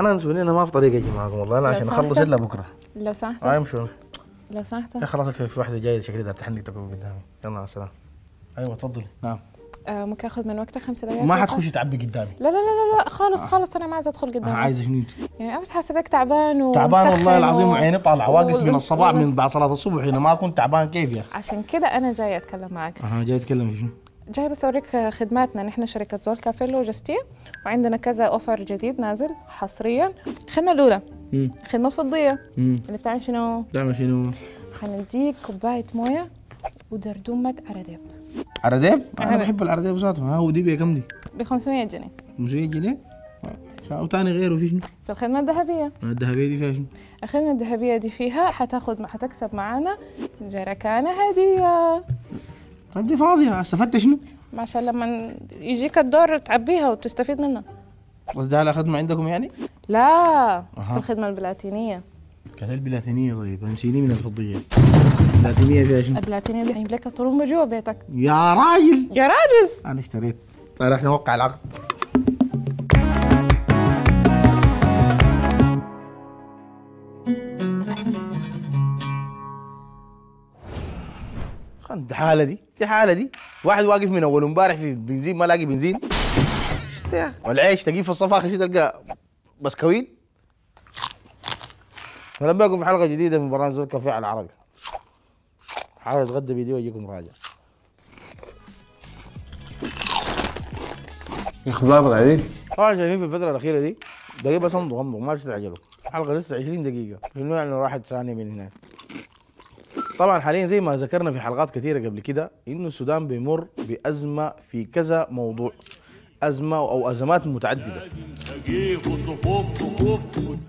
انا نسوني انا ما في طريقه اجي معاكم والله انا عشان اخلص الا بكره لو سمحت اي آه، امشوا لو سمحت خلاص في واحده جايه شكلي ده تحني تكون قدامي يلا مع السلامه ايوه تفضلي نعم آه ممكن اخذ من وقتك خمس دقائق ما حتخشي تعبي قدامي لا لا لا لا خالص آه. خالص انا ما عايز ادخل قدامي آه عايزه شنو يعني امس حاسبك تعبان و تعبان والله العظيم وعيني طالعه واقف من الصباح من بعد صلاه الصبح هنا يعني ما كنت تعبان كيف يا اخي عشان كذا انا جاي اتكلم معك اه جاي اتكلم شنو جاي بس اوريك خدماتنا نحن شركه زول كافي لوجستي وعندنا كذا اوفر جديد نازل حصريا الخدمه الاولى الخدمه الفضيه اللي يعني بتعمل شنو؟ بتعمل شنو؟ حنديك كوبايه مويه ودردومه عرديب عرديب؟ انا بحب العرديب ذاته ها ودي بكم دي؟ ب 500 جنيه 500 جنيه؟ وثاني غيره في شنو؟ في الخدمة الذهبية آه، الذهبية دي فيها شنو؟ الخدمة الذهبية دي فيها حتاخذ حتكسب معانا جركانة هدية طيب دي فاضيه استفدت شنو؟ ما عشان لما يجيك الدور تعبيها وتستفيد منها ده على خدمه عندكم يعني؟ لا أه. في الخدمه البلاتينيه كان البلاتينيه طيب نسيني من الفضيه البلاتينيه فيها شنو؟ البلاتينيه اللي هيجيب لك الطرمبه جوا بيتك يا راجل يا راجل انا اشتريت طيب رح نوقع العقد نعم، دي حاله دي دي حاله دي واحد واقف من اول امبارح في بنزين ما لاقي بنزين والعيش تجيب في الصف اخر شيء تلقى بسكويت فلما بكم في حلقه جديده من برنامج الكافيه على العربي حاول اتغدى بيدي واجيكم راجع ظابط عليك طبعا شايفين في الفتره الاخيره دي دقيقه بس انضغ ما تستعجلوا الحلقه لسه 20 دقيقه شنو يعني راحت ثانيه من هناك طبعا حاليا زي ما ذكرنا في حلقات كثيره قبل كده انه السودان بيمر بازمه في كذا موضوع ازمه او ازمات متعدده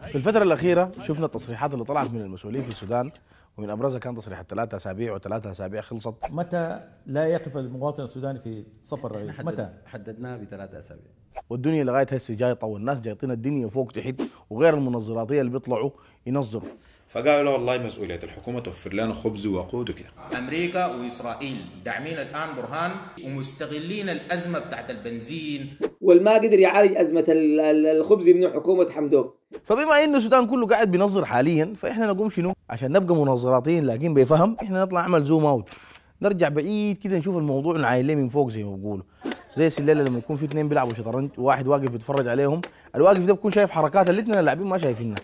في الفتره الاخيره شفنا التصريحات اللي طلعت من المسؤولين في السودان ومن ابرزها كان تصريح ثلاثة اسابيع وثلاثة اسابيع خلصت متى لا يقف المواطن السوداني في صف الرغيف حدد متى حددناها بثلاثة اسابيع والدنيا لغايه هسه جاي طول الناس جايطين الدنيا فوق تحت وغير المنظراتيه اللي بيطلعوا ينظروا فقالوا له والله مسؤوليه الحكومه توفر لنا خبز وقود وكده امريكا واسرائيل داعمين الان برهان ومستغلين الازمه بتاعت البنزين والما قدر يعالج ازمه الخبز من حكومه حمدوك فبما ان السودان كله قاعد بينظر حاليا فاحنا نقوم شنو عشان نبقى منظراتين لكن بيفهم احنا نطلع نعمل زوم اوت نرجع بعيد كده نشوف الموضوع نعاين من فوق زي ما بيقولوا زي السلاله لما يكون في اثنين بيلعبوا شطرنج وواحد واقف بيتفرج عليهم الواقف ده بيكون شايف حركات الاثنين اللاعبين ما شايفينها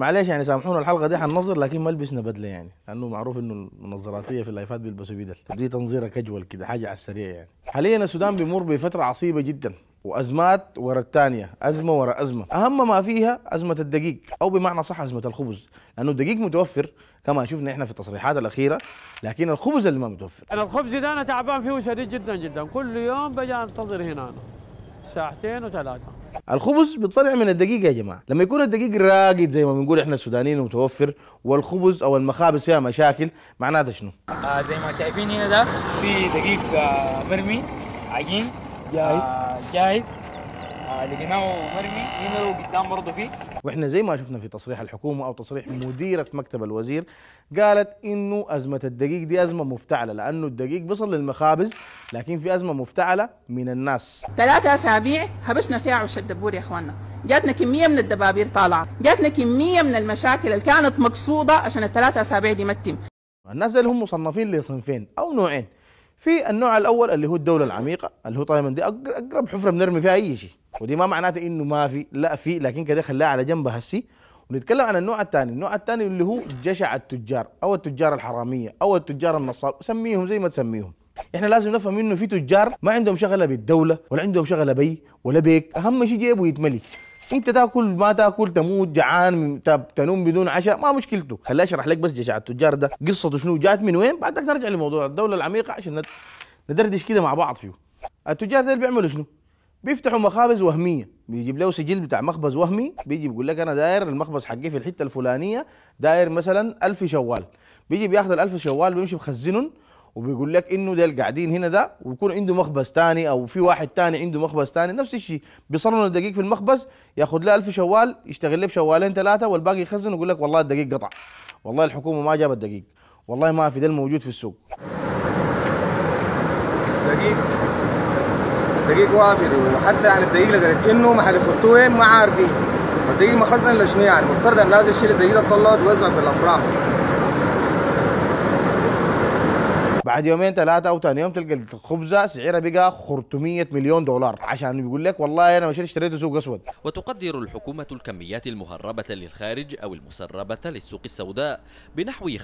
معلش يعني سامحونا الحلقه دي حننظر لكن ما لبسنا بدله يعني لانه معروف انه النظاراتيه في اللايفات بيلبسوا بدل دي تنظيره كجول كده حاجه على السريع يعني حاليا السودان بيمر بفتره عصيبه جدا وازمات ورا الثانيه ازمه ورا ازمه اهم ما فيها ازمه الدقيق او بمعنى صح ازمه الخبز لانه الدقيق متوفر كما شفنا احنا في التصريحات الاخيره لكن الخبز اللي ما متوفر انا الخبز ده انا تعبان فيه شديد جدا جدا كل يوم بجي انتظر هنا أنا. ساعتين وثلاثه الخبز بيتصنع من الدقيق يا جماعه لما يكون الدقيق راقد زي ما بنقول احنا السودانيين ومتوفر والخبز او المخابز فيها مشاكل معناتها شنو آه زي ما شايفين هنا ده في دقيق آه مرمي عجين جاهز آه جاهز لجماعه مرمي يمروا قدام برضه فيه واحنا زي ما شفنا في تصريح الحكومه او تصريح مديره مكتب الوزير قالت انه ازمه الدقيق دي ازمه مفتعله لانه الدقيق بيصل للمخابز لكن في ازمه مفتعله من الناس ثلاثة اسابيع هبشنا فيها عش الدبور يا اخواننا جاتنا كميه من الدبابير طالعه جاتنا كميه من المشاكل اللي كانت مقصوده عشان الثلاثة اسابيع دي ما تتم الناس اللي هم مصنفين لصنفين او نوعين في النوع الاول اللي هو الدوله العميقه اللي هو طيب دي اقرب حفره بنرمي فيها اي شيء ودي ما معناته انه ما في لا في لكن كده خلاها على جنب هسي ونتكلم عن النوع الثاني النوع الثاني اللي هو جشع التجار او التجار الحراميه او التجار النصاب سميهم زي ما تسميهم احنا لازم نفهم انه في تجار ما عندهم شغله بالدوله ولا عندهم شغله بي ولا بيك اهم شيء جيبه يتملي انت تاكل ما تاكل تموت جعان تنوم بدون عشاء ما مشكلته خليني اشرح لك بس جشع التجار ده قصته شنو جات من وين بعدك نرجع لموضوع الدوله العميقه عشان ندردش كده مع بعض فيه التجار ده اللي بيعملوا شنو بيفتحوا مخابز وهميه بيجيب له سجل بتاع مخبز وهمي بيجي بيقول لك انا داير المخبز حقي في الحته الفلانيه داير مثلا 1000 شوال بيجي بياخذ ال 1000 شوال بيمشي بخزنهم وبيقول لك انه ده قاعدين هنا ده ويكون عنده مخبز ثاني او في واحد ثاني عنده مخبز ثاني نفس الشيء بيصلوا الدقيق في المخبز ياخذ له 1000 شوال يشتغل له بشوالين ثلاثه والباقي يخزن ويقول لك والله الدقيق قطع والله الحكومه ما جابت دقيق والله ما في ده الموجود في السوق دقيق الدقيق وافر وحتى يعني الدقيق لدرجه انه محل وين ما عارفين الدقيق مخزن لشنو يعني مفترض ان لازم يشيل الدقيق ده تطلعه في الافراح بعد يومين ثلاثه او ثاني يوم تلقى الخبزه سعرها بقى 400 مليون دولار عشان بيقول لك والله انا مش اشتريته سوق اسود وتقدر الحكومه الكميات المهربه للخارج او المسربه للسوق السوداء بنحو 25%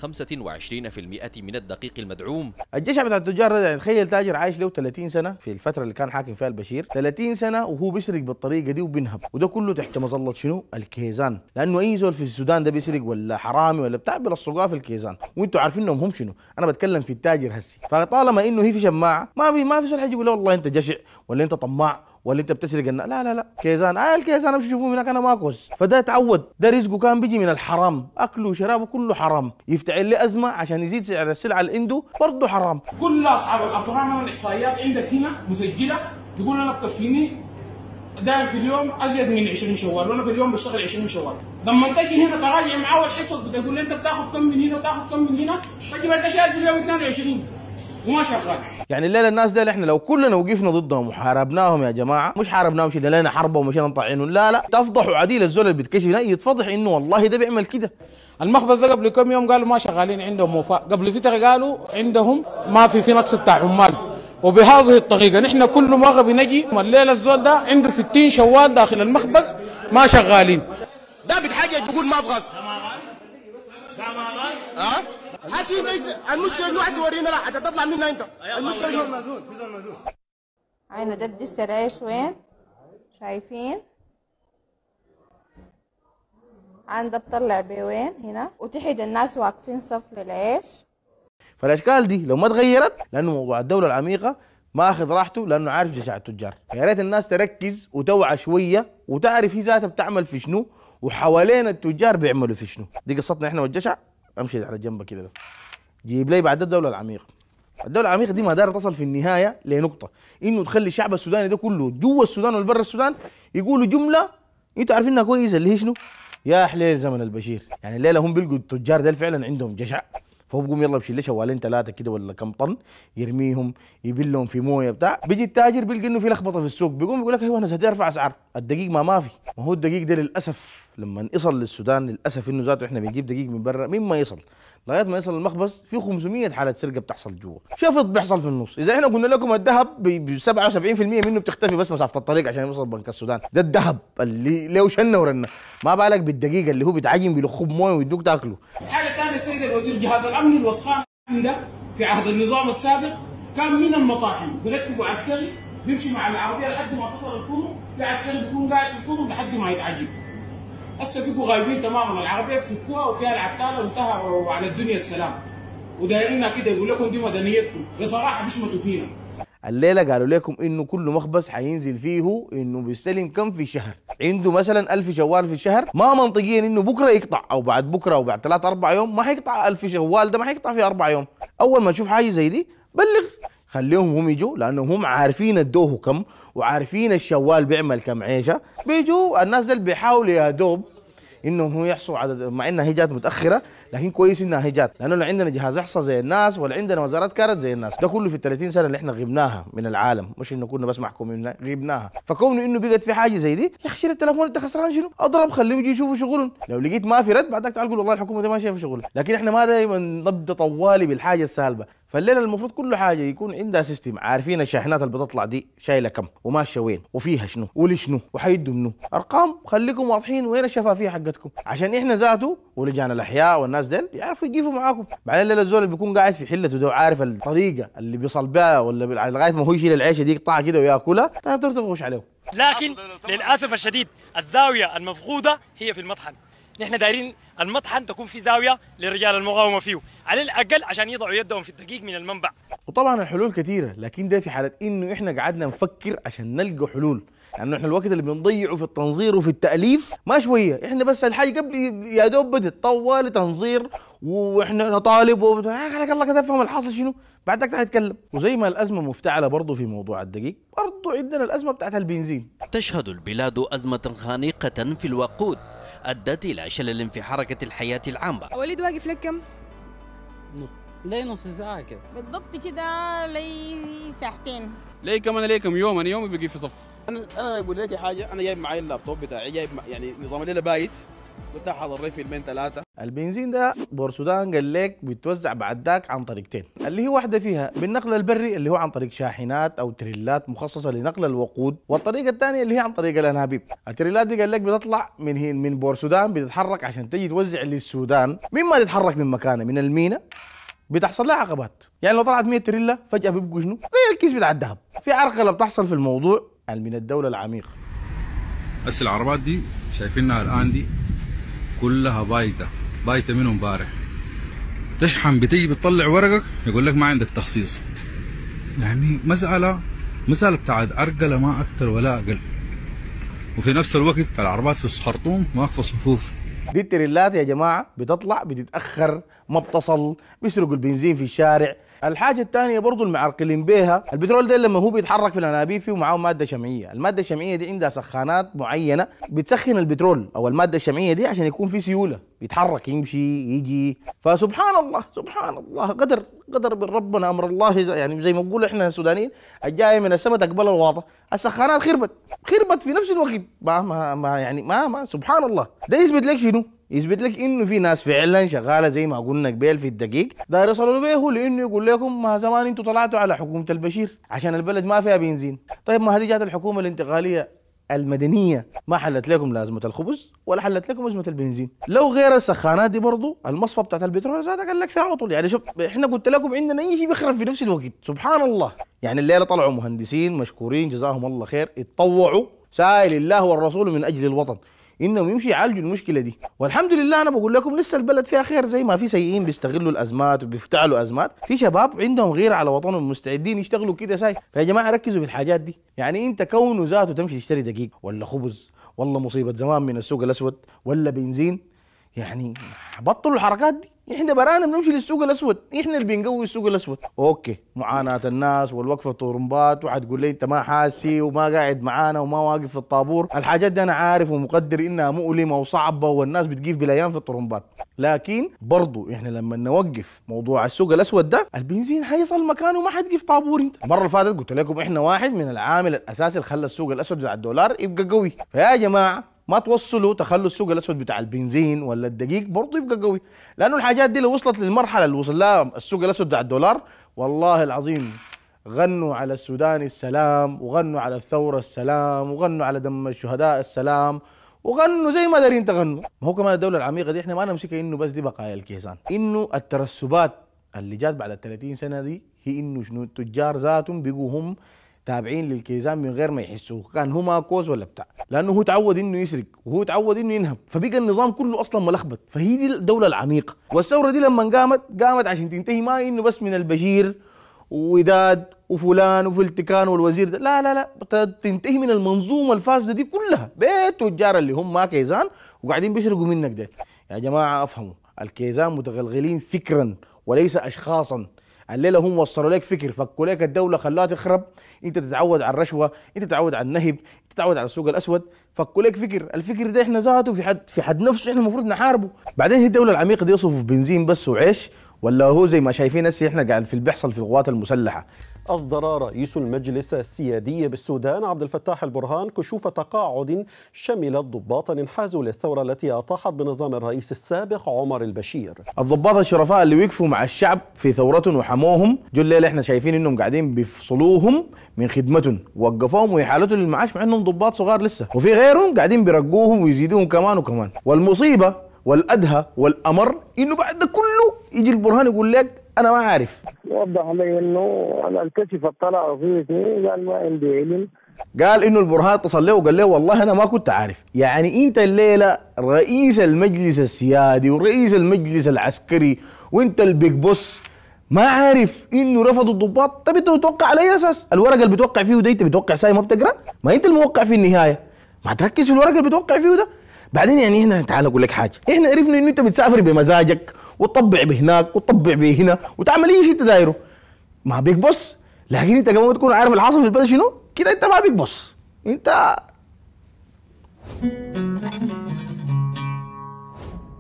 من الدقيق المدعوم الجشع بتاع التجار ده يعني تخيل تاجر عايش له 30 سنه في الفتره اللي كان حاكم فيها البشير 30 سنه وهو بيسرق بالطريقه دي وبينهب وده كله تحت مظله شنو الكيزان لانه اي زول في السودان ده بيسرق ولا حرامي ولا بتاع بيلصقوها في الكيزان وانتم عارفين انهم هم شنو انا بتكلم في التاجر تاجر هسي فطالما انه هي في شماعه ما في ما في زول حيجي يقول والله انت جشع ولا انت طماع ولا انت بتسرق الناس لا لا لا كيزان آه الكيزان مش شوفوه هناك انا ما اكوز فده تعود ده رزقه كان بيجي من الحرام اكله وشرابه كله حرام يفتعل لي ازمه عشان يزيد سعر السلعه اللي عنده برضه حرام كل اصحاب الافران والاحصائيات عندك هنا مسجله تقول انا بتكفيني دايم في اليوم ازيد من 20 شوال وانا في اليوم بشتغل 20 شوال لما تجي هنا تراجع معاه والحصص بتقول لي انت بتاخد كم من هنا بتاخد كم من هنا تجي بعد شهر في اليوم 22 وما شغال يعني الليله الناس دي احنا لو كلنا وقفنا ضدهم وحاربناهم يا جماعه مش حاربناهم شيء لنا حرب ومشينا نطعنهم لا لا تفضحوا عديل الزول اللي بيتكشف يتفضح انه والله ده بيعمل كده المخبز ده قبل كم يوم قالوا ما شغالين عندهم وفاء قبل فتره قالوا عندهم ما في في نقص بتاع عمال وبهذه الطريقة نحن كل ما نجي الليلة الزول ده عنده 60 شوال داخل المخبز ما شغالين ده حاجه تقول ما ابغى ها؟ حاسي بس المشكله انه حاسي ورينا لا حتى تطلع منها انت أيوة، المشكله انه عينه دبدي السرايش وين؟ شايفين؟ عندها بطلع بوين هنا وتحت الناس واقفين صف للعيش فالاشكال دي لو ما اتغيرت لانه موضوع الدوله العميقه ما اخذ راحته لانه عارف جشع التجار يا ريت الناس تركز وتوعى شويه وتعرف هي ذاتها بتعمل في شنو وحوالينا التجار بيعملوا في شنو دي قصتنا احنا والجشع امشي على جنب كده ده جيب لي بعد الدوله العميقه الدوله العميقه دي ما دارت تصل في النهايه لنقطه انه تخلي الشعب السوداني ده كله جوا السودان والبر السودان يقولوا جمله انتوا عارفينها كويسة اللي هي شنو يا حليل زمن البشير يعني الليله هم بيلقوا التجار ده فعلا عندهم جشع فهو بيقوم يلا بشيل شوالين ثلاثه كده ولا كم طن يرميهم يبلهم في مويه بتاع بيجي التاجر بيلقى انه في لخبطه في السوق بيقوم يقول لك ايوه انا سدي ارفع اسعار الدقيق ما ما في ما هو الدقيق ده للاسف لما يصل للسودان للاسف انه ذاته احنا بنجيب دقيق من برا مين ما يصل لغايه ما يصل المخبز في 500 حاله سرقه بتحصل جوا شفط بيحصل في النص اذا احنا قلنا لكم الذهب ب 77% منه بتختفي بس مسافه الطريق عشان يوصل بنك السودان ده الذهب اللي لو شنه ورنه ما بالك بالدقيقه اللي هو بيتعجن بيلخوه بمويه ويدوك تاكله حاجه ثانيه سرقه الوزير جهاز الامن الوصفان ده في عهد النظام السابق كان من المطاحن بيركبوا عسكري بيمشي مع العربيه لحد ما تصل الفرن العسكري بيكون قاعد في الفرن لحد ما يتعجن هسه بقوا غايبين تماما العربيه فكوها وفيها العتاله وانتهى وعلى الدنيا السلام ودايرينها كده يقول لكم دي مدنيتكم بصراحه بيشمتوا فينا الليله قالوا لكم انه كل مخبز حينزل فيه انه بيستلم كم في الشهر عنده مثلا 1000 جوال في الشهر ما منطقيا انه بكره يقطع او بعد بكره او بعد ثلاث اربع يوم ما حيقطع 1000 جوال ده ما حيقطع في اربع يوم اول ما تشوف حاجه زي دي بلغ خليهم هم يجوا لانهم هم عارفين الدوه كم وعارفين الشوال بيعمل كم عيشه بيجوا الناس اللي بيحاولوا يا دوب انهم هم يحصوا عدد مع انها هي جات متاخره لكن كويس انها هي جات لانه عندنا جهاز احصاء زي الناس ولا عندنا وزارات كانت زي الناس ده كله في ال 30 سنه اللي احنا غبناها من العالم مش انه كنا بس محكومين غبناها فكونه انه بقت في حاجه زي دي يا اخي التليفون انت خسران شنو اضرب خليهم يجوا يشوفوا شغلهم لو لقيت ما في رد بعدك تعال قول والله الحكومه دي ما شايفه شغل لكن احنا ما دائما نبدا طوالي بالحاجه السالبه فالليله المفروض كل حاجه يكون عندها سيستم عارفين الشاحنات اللي بتطلع دي شايله كم وماشيه وين وفيها شنو ولشنو وحيدوا منو ارقام خليكم واضحين وين الشفافيه حقتكم عشان احنا ذاته ولجان الاحياء والناس ديل يعرفوا يجيفوا معاكم بعدين الليله الزول اللي بيكون قاعد في حلته ده عارف الطريقه اللي بيصل بها ولا لغايه ما هو يشيل العيشه دي يقطعها كده وياكلها تقدر تغوش عليهم لكن للاسف الشديد الزاويه المفقوده هي في المطحن نحن دايرين المطحن تكون في زاويه للرجال المقاومه فيه على الاقل عشان يضعوا يدهم في الدقيق من المنبع وطبعا الحلول كثيره لكن ده في حاله انه احنا قعدنا نفكر عشان نلقى حلول لانه يعني احنا الوقت اللي بنضيعه في التنظير وفي التاليف ما شويه احنا بس الحاجه قبل يا دوب بدت طوال تنظير واحنا نطالب و... يا الله كده افهم الحاصل شنو بعدك تتكلم وزي ما الازمه مفتعله برضه في موضوع الدقيق برضه عندنا الازمه بتاعت البنزين تشهد البلاد ازمه خانقه في الوقود أدت إلى شلل في حركة الحياة العامة وليد واقف لك كم؟ لي نص ساعة كده بالضبط كده لي ساعتين لي كمان لي كم يوم أنا يومي بقي في صف أنا أنا بقول لك حاجة أنا جايب معي اللابتوب بتاعي جايب يعني نظام الليلة بايت كنت حاضر في المين ثلاثه البنزين ده بورسودان قال لك بيتوزع بعد ذاك عن طريقتين اللي هي واحده فيها بالنقل البري اللي هو عن طريق شاحنات او تريلات مخصصه لنقل الوقود والطريقه الثانيه اللي هي عن طريق الانابيب التريلات دي قال لك بتطلع من هين من بورسودان بتتحرك عشان تجي توزع للسودان مما تتحرك من مكانه من المينا بتحصل لها عقبات يعني لو طلعت 100 تريلا فجاه بيبقوا شنو زي الكيس بتاع الذهب في عرقله بتحصل في الموضوع من الدوله العميقه بس العربات دي شايفينها الان دي كلها بايته بايته من امبارح تشحن بتيجي بتطلع ورقك يقول لك ما عندك تخصيص يعني مسألة مسألة بتاعت عرقلة ما أكثر ولا أقل وفي نفس الوقت العربات في الخرطوم واقفة صفوف دي التريلات يا جماعة بتطلع بتتأخر ما بتصل بيسرقوا البنزين في الشارع الحاجه الثانيه برضه المعرقلين بيها البترول ده لما هو بيتحرك في الانابيب فيه معاه ماده شمعيه الماده الشمعيه دي عندها سخانات معينه بتسخن البترول او الماده الشمعيه دي عشان يكون في سيوله بيتحرك يمشي يجي فسبحان الله سبحان الله قدر قدر من ربنا امر الله يعني زي ما نقول احنا السودانيين الجايه من السماء تقبل الواطه السخانات خربت خربت في نفس الوقت ما ما, ما يعني ما ما سبحان الله ده يثبت لك شنو يثبت لك انه في ناس فعلا شغاله زي ما قلنا قبل في الدقيق داير يصلوا به لانه يقول لكم ما زمان انتم طلعتوا على حكومه البشير عشان البلد ما فيها بنزين طيب ما هذه جات الحكومه الانتقاليه المدنية ما حلت لكم لازمة الخبز ولا حلت لكم أزمة البنزين لو غير السخانات دي برضو المصفى بتاعت البترول زاد قال لك فيها عطل يعني شوف احنا قلت لكم عندنا أي شيء بيخرب في نفس الوقت سبحان الله يعني الليلة طلعوا مهندسين مشكورين جزاهم الله خير اتطوعوا سائل الله والرسول من أجل الوطن انهم يمشي يعالجوا المشكله دي والحمد لله انا بقول لكم لسه البلد فيها خير زي ما في سيئين بيستغلوا الازمات وبيفتعلوا ازمات في شباب عندهم غيره على وطنهم مستعدين يشتغلوا كده ساي فيا جماعه ركزوا في الحاجات دي يعني انت كونه ذاته تمشي تشتري دقيق ولا خبز والله مصيبه زمان من السوق الاسود ولا بنزين يعني بطلوا الحركات دي احنا برانا بنمشي للسوق الاسود احنا اللي بنقوي السوق الاسود اوكي معاناه الناس والوقفه الطرمبات وحتقول لي انت ما حاسي وما قاعد معانا وما واقف في الطابور الحاجات دي انا عارف ومقدر انها مؤلمه وصعبه والناس بتقيف بالايام في الطرمبات لكن برضو احنا لما نوقف موضوع السوق الاسود ده البنزين حيصل مكانه ما يقف طابور انت المره اللي فاتت قلت لكم احنا واحد من العامل الاساسي اللي خلى السوق الاسود بتاع الدولار يبقى قوي فيا جماعه ما توصلوا تخلوا السوق الاسود بتاع البنزين ولا الدقيق برضه يبقى قوي لانه الحاجات دي لو وصلت للمرحله اللي وصل لها السوق الاسود بتاع الدولار والله العظيم غنوا على السودان السلام وغنوا على الثوره السلام وغنوا على دم الشهداء السلام وغنوا زي ما دارين تغنوا ما هو كمان الدوله العميقه دي احنا ما نمسكها انه بس دي بقايا الكيسان انه الترسبات اللي جات بعد ال 30 سنه دي هي انه شنو التجار ذاتهم بيقوا هم تابعين للكيزان من غير ما يحسوا كان هما كوز ولا بتاع لانه هو تعود انه يسرق وهو تعود انه ينهب فبقى النظام كله اصلا ملخبط فهي دي الدوله العميقه والثوره دي لما قامت قامت عشان تنتهي ما انه بس من البشير وداد وفلان وفلتكان والوزير ده لا لا لا تنتهي من المنظومه الفاسده دي كلها بيت التجار اللي هم ما كيزان وقاعدين بيسرقوا منك ده يا جماعه افهموا الكيزان متغلغلين فكرا وليس اشخاصا الليله هم وصلوا لك فكر فكوا لك الدوله خلاها تخرب انت تتعود على الرشوه انت تتعود على النهب انت تتعود على السوق الاسود فكوا لك فكر الفكر ده احنا ذاته في حد في حد نفسه احنا المفروض نحاربه بعدين هي الدوله العميقه دي يصفوا بنزين بس وعيش ولا هو زي ما شايفين هسه احنا قاعد في اللي بيحصل في القوات المسلحه أصدر رئيس المجلس السيادي بالسودان عبد الفتاح البرهان كشوف تقاعد شملت ضباطا انحازوا للثورة التي أطاحت بنظام الرئيس السابق عمر البشير الضباط الشرفاء اللي وقفوا مع الشعب في ثورتهم وحموهم جل ليلة احنا شايفين انهم قاعدين بيفصلوهم من خدمتهم وقفوهم وإحالتهم للمعاش مع انهم ضباط صغار لسه وفي غيرهم قاعدين بيرقوهم ويزيدوهم كمان وكمان والمصيبة والأدهى والأمر انه بعد ده كله يجي البرهان يقول لك انا ما عارف وضح لي انه انا الكشف اطلع وفيه قال ما عندي علم قال انه البرهان اتصل له وقال له والله انا ما كنت عارف يعني انت الليله رئيس المجلس السيادي ورئيس المجلس العسكري وانت البيج بوس ما عارف انه رفضوا الضباط طب انت بتوقع على اي اساس الورقه اللي بتوقع فيه ده انت بتوقع ساي ما بتقرا ما انت الموقع في النهايه ما تركز في الورقه اللي بتوقع فيه ده بعدين يعني هنا تعال اقول لك حاجه احنا عرفنا انه انت بتسافر بمزاجك وتطبع بهناك وتطبع بهنا وتعمل اي شيء انت دايره ما بيك بص لكن انت كمان تكون عارف اللي في البلد شنو كده انت ما بيك بص انت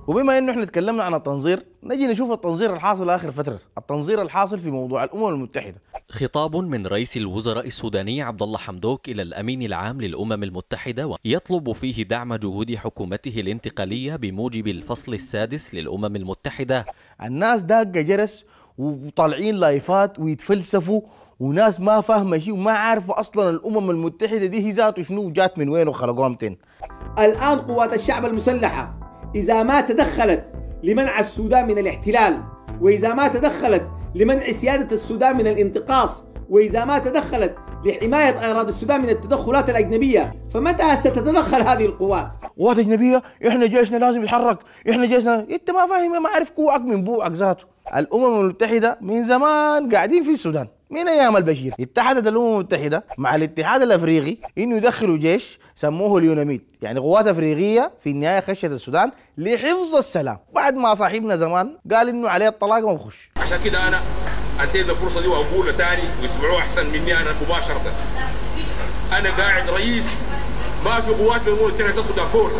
وبما انه احنا تكلمنا عن التنظير نجي نشوف التنظير الحاصل اخر فتره التنظير الحاصل في موضوع الامم المتحده خطاب من رئيس الوزراء السوداني عبد الله حمدوك إلى الأمين العام للأمم المتحدة يطلب فيه دعم جهود حكومته الانتقالية بموجب الفصل السادس للأمم المتحدة الناس داقة جرس وطالعين لايفات ويتفلسفوا وناس ما فاهمة شيء وما عارفة أصلا الأمم المتحدة دي هي ذاته شنو جات من وين وخلقوها متين الآن قوات الشعب المسلحة إذا ما تدخلت لمنع السودان من الاحتلال وإذا ما تدخلت لمنع سيادة السودان من الانتقاص وإذا ما تدخلت لحماية أراضي السودان من التدخلات الأجنبية فمتى ستتدخل هذه القوات؟ قوات أجنبية إحنا جيشنا لازم يتحرك إحنا جيشنا أنت ما فاهم ما عارف كوعك من بوعك ذاته الأمم المتحدة من زمان قاعدين في السودان من ايام البشير اتحدت الامم المتحده مع الاتحاد الافريقي انه يدخلوا جيش سموه اليوناميد يعني قوات افريقيه في النهايه خشت السودان لحفظ السلام بعد ما صاحبنا زمان قال انه عليه الطلاق ما بخش عشان كده انا انتهز الفرصه دي واقولها ثاني ويسمعوه احسن مني انا مباشره انا قاعد رئيس ما في قوات من الامم المتحده تدخل دافور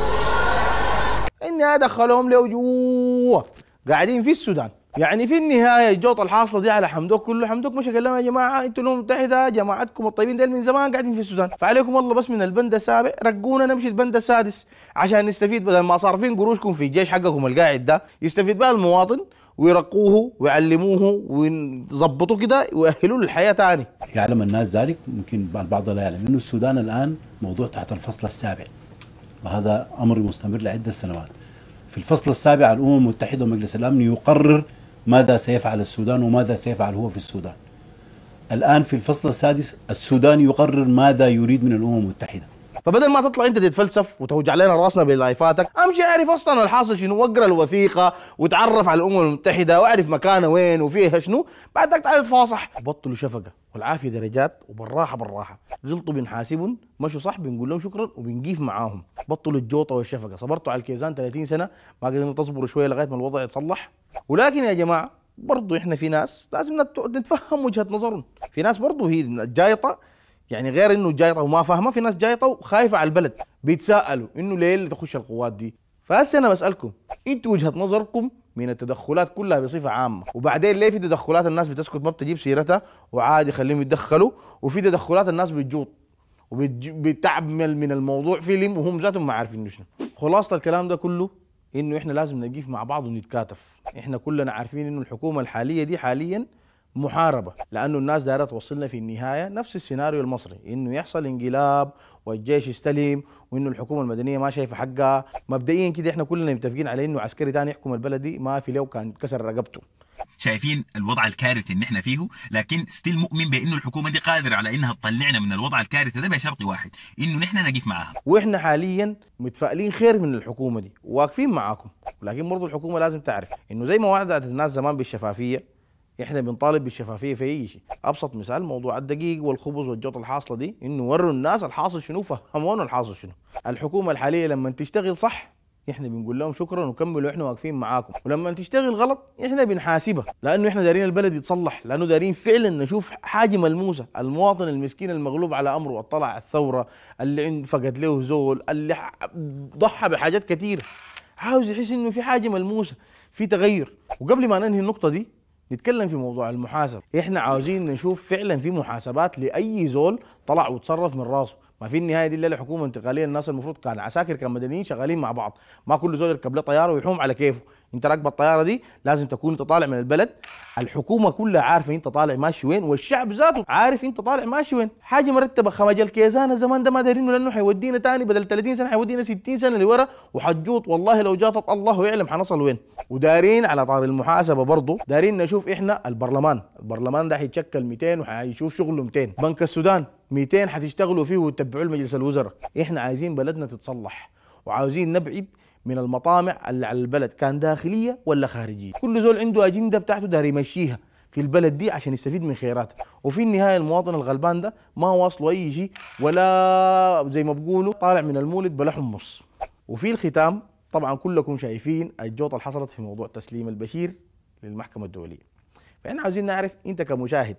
النهايه دخلهم لو جوا قاعدين في السودان يعني في النهايه الجوطه الحاصله دي على حمدوك كله حمدوك مش لهم يا جماعه انتوا الامم المتحده جماعتكم الطيبين ديل من زمان قاعدين في السودان فعليكم الله بس من البند السابع رقونا نمشي البند السادس عشان نستفيد بدل ما صارفين قروشكم في الجيش حقكم القاعد ده يستفيد بها المواطن ويرقوه ويعلموه ويظبطوه كده ويأهلوه للحياه ثاني يعلم الناس ذلك ممكن البعض لا يعلم انه السودان الان موضوع تحت الفصل السابع وهذا امر مستمر لعده سنوات في الفصل السابع الامم المتحده ومجلس الامن يقرر ماذا سيفعل السودان وماذا سيفعل هو في السودان الآن في الفصل السادس السودان يقرر ماذا يريد من الأمم المتحدة فبدل ما تطلع انت تتفلسف وتوجع لنا راسنا بلايفاتك امشي اعرف اصلا الحاصل شنو واقرا الوثيقه وتعرف على الامم المتحده واعرف مكانها وين وفيها شنو بعدك تعال تفاصح بطلوا شفقه والعافيه درجات وبالراحه بالراحه غلطوا بنحاسبهم مشوا صح بنقول لهم شكرا وبنقيف معاهم بطلوا الجوطه والشفقه صبرتوا على الكيزان 30 سنه ما قدرتوا تصبروا شويه لغايه ما الوضع يتصلح ولكن يا جماعه برضو احنا في ناس لازم نتفهم وجهه نظرهم في ناس برضو هي جايطه يعني غير انه جايطه وما فاهمه في ناس جايطه وخايفه على البلد بيتساءلوا انه ليه اللي تخش القوات دي فهسه انا بسالكم انتوا وجهه نظركم من التدخلات كلها بصفه عامه وبعدين ليه في تدخلات الناس بتسكت ما بتجيب سيرتها وعادي خليهم يتدخلوا وفي تدخلات الناس بتجوط وبتعمل من الموضوع فيلم وهم ذاتهم ما عارفين شنو خلاصه الكلام ده كله انه احنا لازم نقيف مع بعض ونتكاتف احنا كلنا عارفين انه الحكومه الحاليه دي حاليا محاربه لانه الناس دايره توصلنا في النهايه نفس السيناريو المصري انه يحصل انقلاب والجيش يستلم وانه الحكومه المدنيه ما شايفه حقها مبدئيا كده احنا كلنا متفقين على انه عسكري ثاني يحكم البلد دي ما في له كان كسر رقبته شايفين الوضع الكارثي اللي احنا فيه لكن ستيل مؤمن بانه الحكومه دي قادره على انها تطلعنا من الوضع الكارثي ده بشرط واحد انه نحن نقف معاها واحنا حاليا متفائلين خير من الحكومه دي واقفين معاكم لكن برضه الحكومه لازم تعرف انه زي ما وعدت الناس زمان بالشفافيه احنا بنطالب بالشفافيه في اي شيء ابسط مثال موضوع الدقيق والخبز والجوط الحاصله دي انه وروا الناس الحاصل شنو فهمونا الحاصل شنو الحكومه الحاليه لما تشتغل صح احنا بنقول لهم شكرا وكملوا احنا واقفين معاكم ولما تشتغل غلط احنا بنحاسبها لانه احنا دارين البلد يتصلح لانه دارين فعلا نشوف حاجه ملموسه المواطن المسكين المغلوب على امره اطلع على الثوره اللي فقد له زول اللي ضحى بحاجات كثيره عاوز يحس انه في حاجه ملموسه في تغير وقبل ما ننهي النقطه دي نتكلم في موضوع المحاسب احنا عاوزين نشوف فعلا في محاسبات لاي زول طلع وتصرف من راسه ما في النهايه دي الليله حكومه انتقاليه الناس المفروض كان عساكر كان مدنيين شغالين مع بعض ما كل زول يركب له طياره ويحوم على كيفه انت راكب الطياره دي لازم تكون انت طالع من البلد الحكومه كلها عارفه انت طالع ماشي وين والشعب ذاته عارف انت طالع ماشي وين حاجه مرتبه خمج الكيزان زمان ده ما دارينه لانه حيودينا تاني بدل 30 سنه حيودينا 60 سنه لورا وحجوط والله لو جاتت الله يعلم حنصل وين ودارين على طار المحاسبه برضه دارين نشوف احنا البرلمان البرلمان ده حيتشكل 200 وحيشوف شغله 200 بنك السودان 200 حتشتغلوا فيه وتتبعوا لمجلس الوزراء احنا عايزين بلدنا تتصلح وعاوزين نبعد من المطامع اللي على البلد كان داخليه ولا خارجيه كل زول عنده اجنده بتاعته داير يمشيها في البلد دي عشان يستفيد من خيراتها وفي النهايه المواطن الغلبان ده ما واصله اي شيء ولا زي ما بقولوا طالع من المولد بلا حمص وفي الختام طبعا كلكم شايفين الجوطه اللي حصلت في موضوع تسليم البشير للمحكمه الدوليه فاحنا عاوزين نعرف انت كمشاهد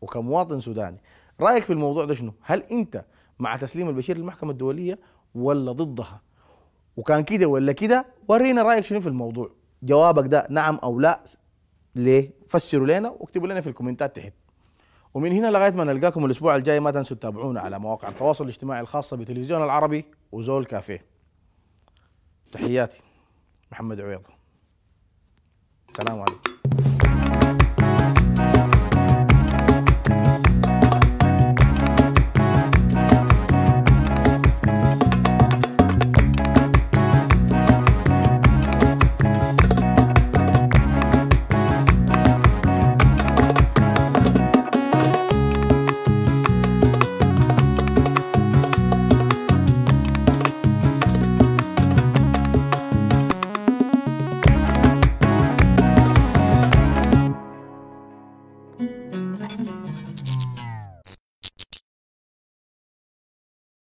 وكمواطن سوداني رايك في الموضوع ده شنو هل انت مع تسليم البشير للمحكمه الدوليه ولا ضدها وكان كده ولا كده ورينا رايك شنو في الموضوع جوابك ده نعم او لا ليه فسروا لنا واكتبوا لنا في الكومنتات تحت ومن هنا لغايه ما نلقاكم الاسبوع الجاي ما تنسوا تتابعونا على مواقع التواصل الاجتماعي الخاصه بتلفزيون العربي وزول كافيه تحياتي محمد عويض السلام عليكم